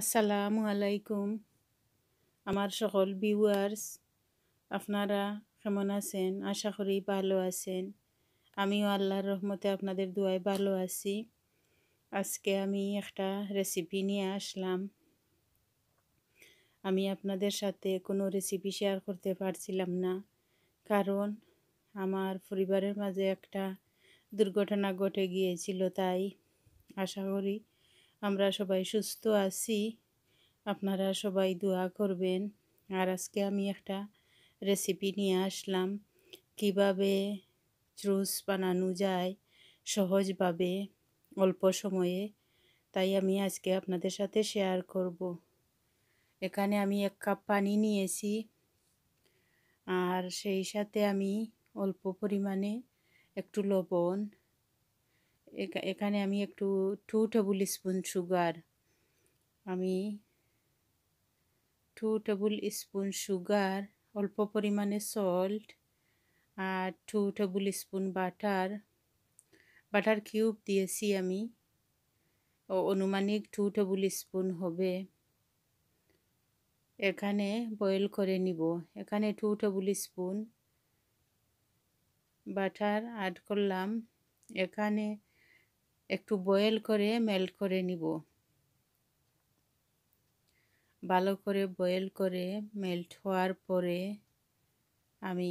আসসালামু আলাইকুম আমার সকল ভিউয়ার্স আপনারা কেমন আছেন আশা করি ভালো আছেন আমিও আল্লাহর রহমতে আপনাদের দুয়ায় ভালো আছি আজকে আমি একটা রেসিপি নিয়ে আসলাম আমি আপনাদের সাথে কোনো রেসিপি শেয়ার করতে পারছিলাম না কারণ আমার পরিবারের মাঝে একটা দুর্ঘটনা ঘটে গিয়েছিল তাই আশা করি আমরা সবাই সুস্থ আছি আপনারা সবাই দোয়া করবেন আর আজকে আমি একটা রেসিপি নিয়ে আসলাম কিভাবে জুস বানানো যায় সহজভাবে অল্প সময়ে তাই আমি আজকে আপনাদের সাথে শেয়ার করব এখানে আমি এক কাপ পানি নিয়েছি আর সেই সাথে আমি অল্প পরিমাণে একটু লবণ এখানে আমি একটু টু টেবল স্পুন সুগার আমি টু টেবল স্পুন সুগার অল্প পরিমাণে সল্ট আর two tablespoon butter butter cube দিয়েছি আমি অনুমানিক টু টেবল স্পুন হবে এখানে বয়েল করে নিব এখানে two tablespoon butter add করলাম এখানে একটু বয়েল করে মেল্ট করে নিব ভালো করে বয়েল করে মেল্ট হওয়ার পরে আমি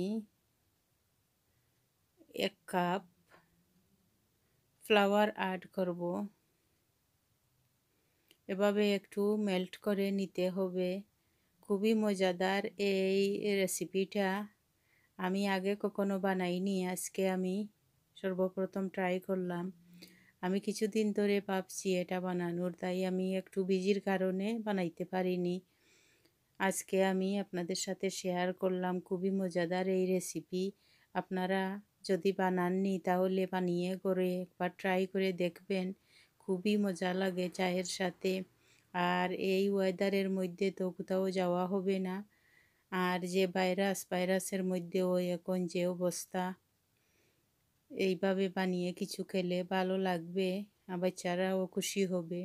এক কাপ ফ্লাওয়ার অ্যাড করব এভাবে একটু মেল্ট করে নিতে হবে খুবই মজাদার এই রেসিপিটা আমি আগে কখনো বানাইনি আজকে আমি সর্বপ্রথম ট্রাই করলাম আমি কিছুদিন ধরে ভাবছি এটা বানানোর তাই আমি একটু বিজির কারণে বানাইতে পারিনি আজকে আমি আপনাদের সাথে শেয়ার করলাম খুবই মজাদার এই রেসিপি আপনারা যদি বানাননি তাহলে বানিয়ে করে একবার ট্রাই করে দেখবেন খুবই মজা লাগে চায়ের সাথে আর এই ওয়েদারের মধ্যে তো কোথাও যাওয়া হবে না আর যে ভাইরাস ভাইরাসের মধ্যে ওই এখন যে অবস্থা এইভাবে বানিয়ে কিছু খেলে ভালো লাগবে আবার চারাও খুশি হবে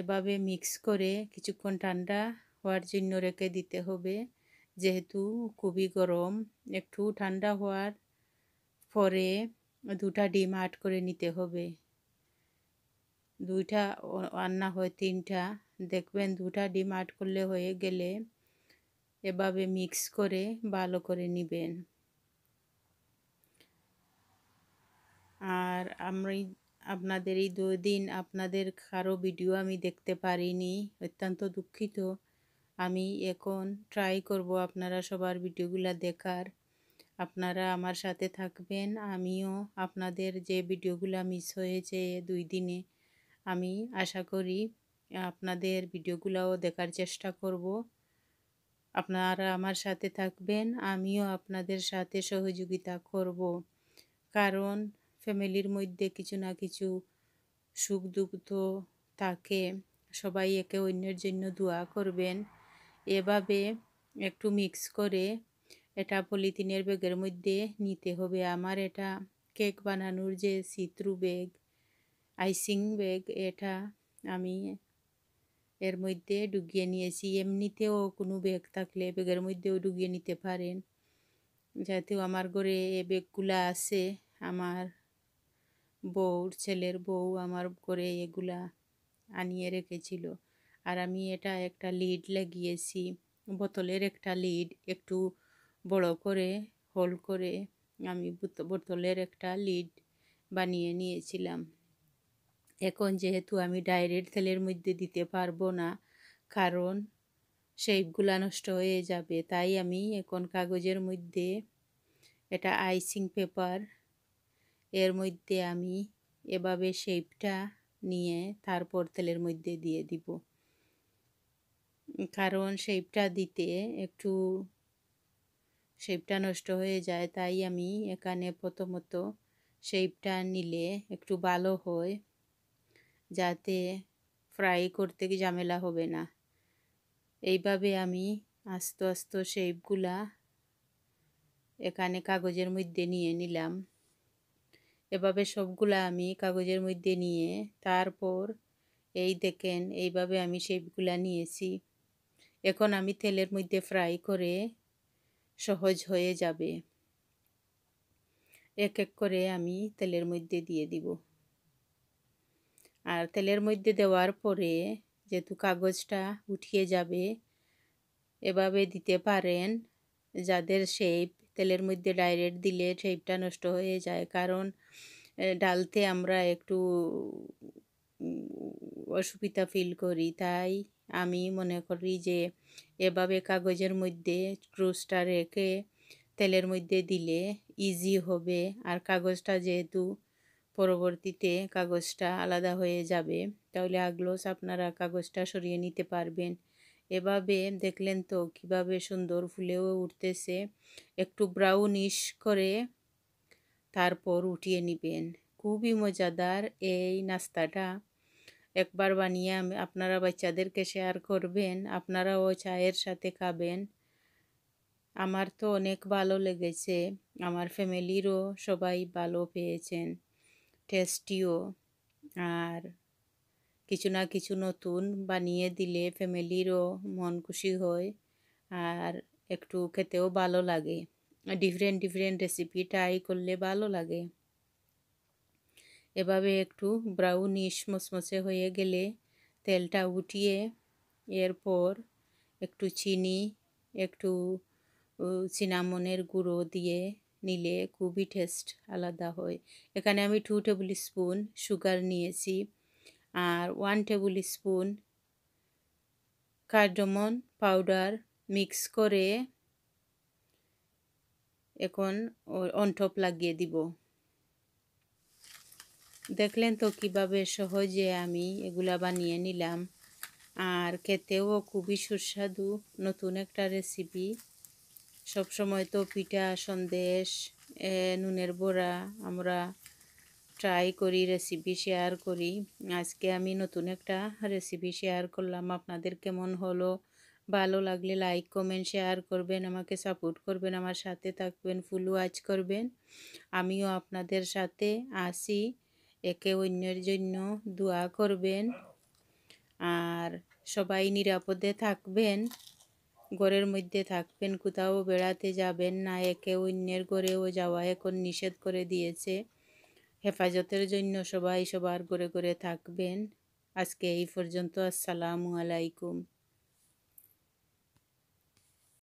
এভাবে মিক্স করে কিছুক্ষণ ঠান্ডা হওয়ার জন্য রেখে দিতে হবে যেহেতু খুবই গরম একটু ঠান্ডা হওয়ার পরে দুটা ডিম আট করে নিতে হবে দুইটা রান্না হয় তিনটা দেখবেন দুটা ডিম আট করলে হয়ে গেলে এভাবে মিক্স করে ভালো করে নেবেন আমি আপনাদের এই দুদিন আপনাদের কারো ভিডিও আমি দেখতে পারিনি অত্যন্ত দুঃখিত আমি এখন ট্রাই করব আপনারা সবার ভিডিওগুলো দেখার আপনারা আমার সাথে থাকবেন আমিও আপনাদের যে ভিডিওগুলো মিস হয়েছে দুই দিনে আমি আশা করি আপনাদের ভিডিওগুলোও দেখার চেষ্টা করব আপনারা আমার সাথে থাকবেন আমিও আপনাদের সাথে সহযোগিতা করব কারণ ফ্যামিলির মধ্যে কিছু না কিছু সুখ দুঃখ থাকে সবাই একে অন্যের জন্য দোয়া করবেন এভাবে একটু মিক্স করে এটা পলিথিনের ব্যাগের মধ্যে নিতে হবে আমার এটা কেক বানানোর যে সিত্রু ব্যাগ আইসিং ব্যাগ এটা আমি এর মধ্যে ডুগিয়ে নিয়েছি এমনিতেও কোনো ব্যাগ থাকলে ব্যাগের মধ্যেও ডুগিয়ে নিতে পারেন যাতেও আমার ঘরে এ ব্যাগগুলো আছে আমার বউর ছেলের বউ আমার করে এগুলা আনিয়ে রেখেছিল আর আমি এটা একটা লিড লাগিয়েছি বোতলের একটা লিড একটু বড় করে হোল করে আমি বোতলের একটা লিড বানিয়ে নিয়েছিলাম এখন যেহেতু আমি ডাইরেক্ট তেলের মধ্যে দিতে পারবো না কারণ সেইগুলা নষ্ট হয়ে যাবে তাই আমি এখন কাগজের মধ্যে এটা আইসিং পেপার এর মধ্যে আমি এভাবে শেপটা নিয়ে তারপর তেলের মধ্যে দিয়ে দিব কারণ শেপটা দিতে একটু শেপটা নষ্ট হয়ে যায় তাই আমি এখানে প্রথমত শেপটা নিলে একটু ভালো হয় যাতে ফ্রাই করতে কি ঝামেলা হবে না এইভাবে আমি আস্তে আস্তে শেপগুলা এখানে কাগজের মধ্যে নিয়ে নিলাম এভাবে সবগুলা আমি কাগজের মধ্যে নিয়ে তারপর এই দেখেন এইভাবে আমি শেপগুলা নিয়েছি এখন আমি তেলের মধ্যে ফ্রাই করে সহজ হয়ে যাবে এক এক করে আমি তেলের মধ্যে দিয়ে দিব আর তেলের মধ্যে দেওয়ার পরে যেহেতু কাগজটা উঠিয়ে যাবে এভাবে দিতে পারেন যাদের শেপ তেলের মধ্যে ডাইরেক্ট দিলে শেপটা নষ্ট হয়ে যায় কারণ ডালতে আমরা একটু অসুবিধা ফিল করি তাই আমি মনে করি যে এভাবে কাগজের মধ্যে ক্রুজটা রেখে তেলের মধ্যে দিলে ইজি হবে আর কাগজটা যেহেতু পরবর্তীতে কাগজটা আলাদা হয়ে যাবে তাহলে আগলোস আপনারা কাগজটা সরিয়ে নিতে পারবেন এভাবে দেখলেন তো কিভাবে সুন্দর ফুলেও উঠতেছে একটু ব্রাউনিশ করে তারপর উঠিয়ে নেবেন খুবই মজাদার এই নাস্তাটা একবার বানিয়ে আপনারা বাচ্চাদেরকে শেয়ার করবেন আপনারাও চায়ের সাথে খাবেন আমার তো অনেক ভালো লেগেছে আমার ফ্যামিলিরও সবাই ভালো পেয়েছেন টেস্টিও আর কিছু না কিছু নতুন বানিয়ে দিলে ফ্যামিলিরও মন খুশি হয় আর একটু খেতেও ভালো লাগে ডিফারেন্ট ডিফারেন্ট রেসিপি ট্রাই করলে ভালো লাগে এভাবে একটু ব্রাউনিশ মচমচে হয়ে গেলে তেলটা উঠিয়ে এরপর একটু চিনি একটু চিনামনের গুঁড়ো দিয়ে নিলে খুবই টেস্ট আলাদা হয় এখানে আমি টু টেবিল স্পুন সুগার নিয়েছি আর one tablespoon cardamom powder mix করে এখন অনটপ লাগিয়ে দিব দেখলেন তো কিভাবে সহজে আমি এগুলা বানিয়ে নিলাম আর খেতেও খুবই সুস্বাদু নতুন একটা রেসিপি সবসময় তো পিঠা সন্দেশ নুনের বড়া আমরা ট্রাই করি রেসিপি শেয়ার করি আজকে আমি নতুন একটা রেসিপি শেয়ার করলাম আপনাদের কেমন হলো ভালো লাগলে লাইক কমেন্ট শেয়ার করবেন আমাকে সাপোর্ট করবেন আমার সাথে থাকবেন ফুল ওয়াচ করবেন আমিও আপনাদের সাথে আসি একে অন্যের জন্য দোয়া করবেন আর সবাই নিরাপদে থাকবেন ঘরের মধ্যে থাকবেন কোথাও বেড়াতে যাবেন না একে অন্যের ঘরেও যাওয়া এখন নিষেধ করে দিয়েছে হেফাজতের জন্য সবাই সবার ঘরে ঘরে থাকবেন আজকে এই পর্যন্ত আসসালামু আলাইকুম